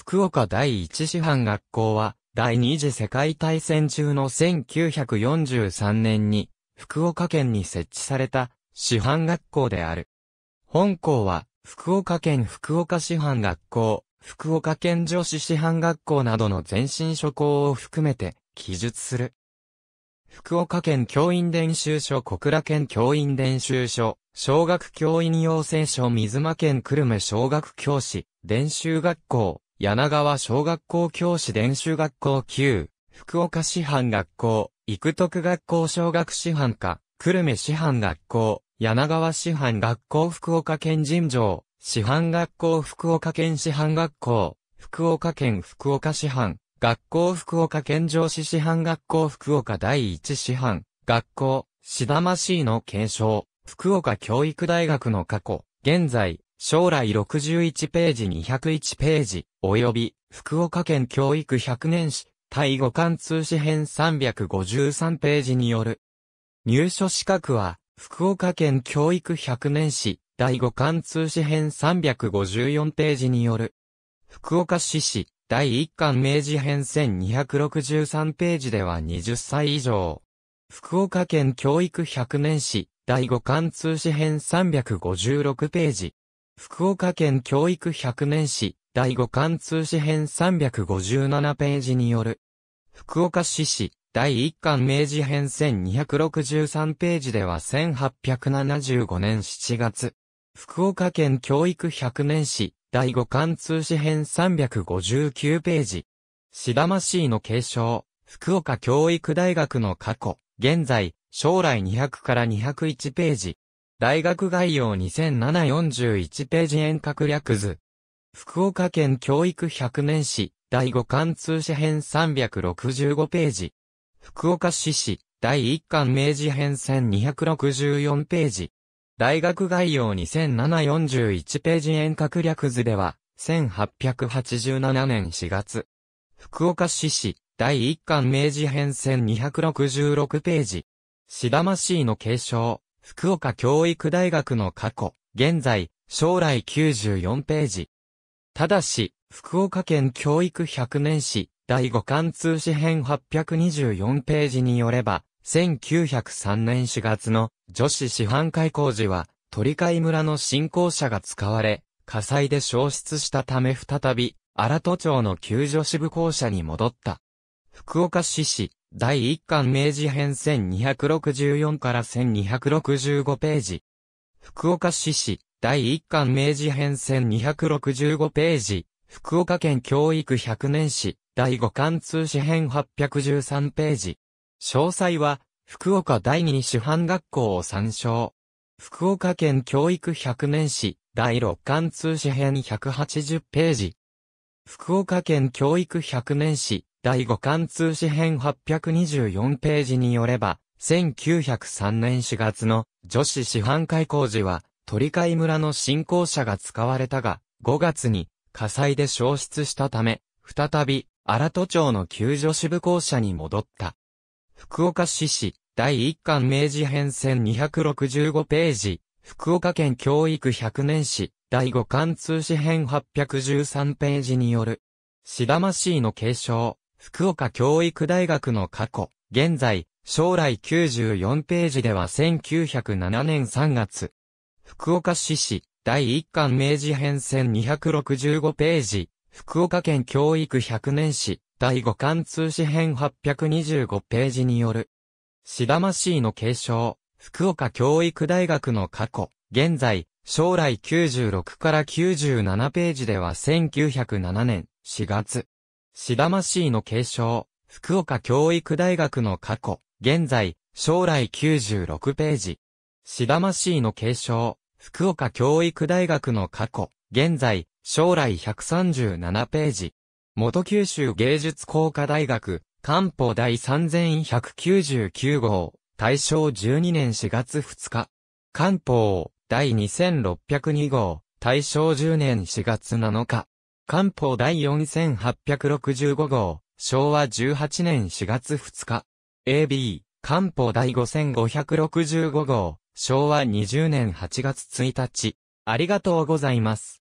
福岡第一師範学校は、第二次世界大戦中の1943年に、福岡県に設置された、師範学校である。本校は、福岡県福岡師範学校、福岡県女子師範学校などの前身諸校を含めて、記述する。福岡県教員伝習所小倉県教員伝習所、小学教員養成所水間県久留米小学教師、伝習学校、柳川小学校教師練習学校級、福岡師範学校、育徳学校小学師範科、久留米師範学校、柳川師範学校福岡県人城、師範学校福岡県師範学校、福岡県福岡師範、学校福岡県上市師範学校福岡第一師範、学校、しだましいの検証、福岡教育大学の過去、現在、将来61ページ201ページ、及び福岡県教育100年史第5巻通史編353ページによる。入所資格は福岡県教育100年史第5巻通史編354ページによる。福岡市史第1巻明治編1263ページでは20歳以上。福岡県教育100年史第5巻通史編356ページ。福岡県教育100年史第五巻通史編357ページによる。福岡市史、第一巻明治編1263ページでは1875年7月。福岡県教育100年史、第五巻通史編359ページ。シダマシーの継承、福岡教育大学の過去、現在、将来200から201ページ。大学概要200741ページ遠隔略図。福岡県教育百年史、第5巻通史編365ページ。福岡市史、第1巻明治編1264ページ。大学概要2741ページ遠隔略図では、1887年4月。福岡市史、第1巻明治編1266ページ。しだましいの継承、福岡教育大学の過去、現在、将来94ページ。ただし、福岡県教育百年史、第五巻通史編824ページによれば、1903年4月の女子師範会工事は、鳥海村の新校舎が使われ、火災で消失したため再び、荒戸町の救助支部校舎に戻った。福岡市史、第一巻明治編1264から1265ページ。福岡市史、第1巻明治編1265ページ、福岡県教育100年史、第5巻通史編813ページ。詳細は、福岡第2師範学校を参照。福岡県教育100年史、第6巻通史編180ページ。福岡県教育100年史、第5巻通史編824ページによれば、1903年4月の女子師範会校事は、鳥海村の信仰者が使われたが、5月に火災で消失したため、再び荒戸町の救助支部校舎に戻った。福岡市市第1巻明治編選265ページ、福岡県教育100年史第5巻通史編813ページによる、しだましいの継承、福岡教育大学の過去、現在、将来94ページでは1907年3月、福岡市史、第1巻明治編1265ページ、福岡県教育100年史、第5巻通史編825ページによる。シダマシーの継承、福岡教育大学の過去、現在、将来96から97ページでは1907年4月。シダマシーの継承、福岡教育大学の過去、現在、将来96ページ。シダマシーの継承、福岡教育大学の過去、現在、将来137ページ。元九州芸術工科大学、官報第3199号、大正12年4月2日。官報、第2602号、大正10年4月7日。官報第4865号、昭和18年4月2日。AB、官報第5565号、昭和20年8月1日、ありがとうございます。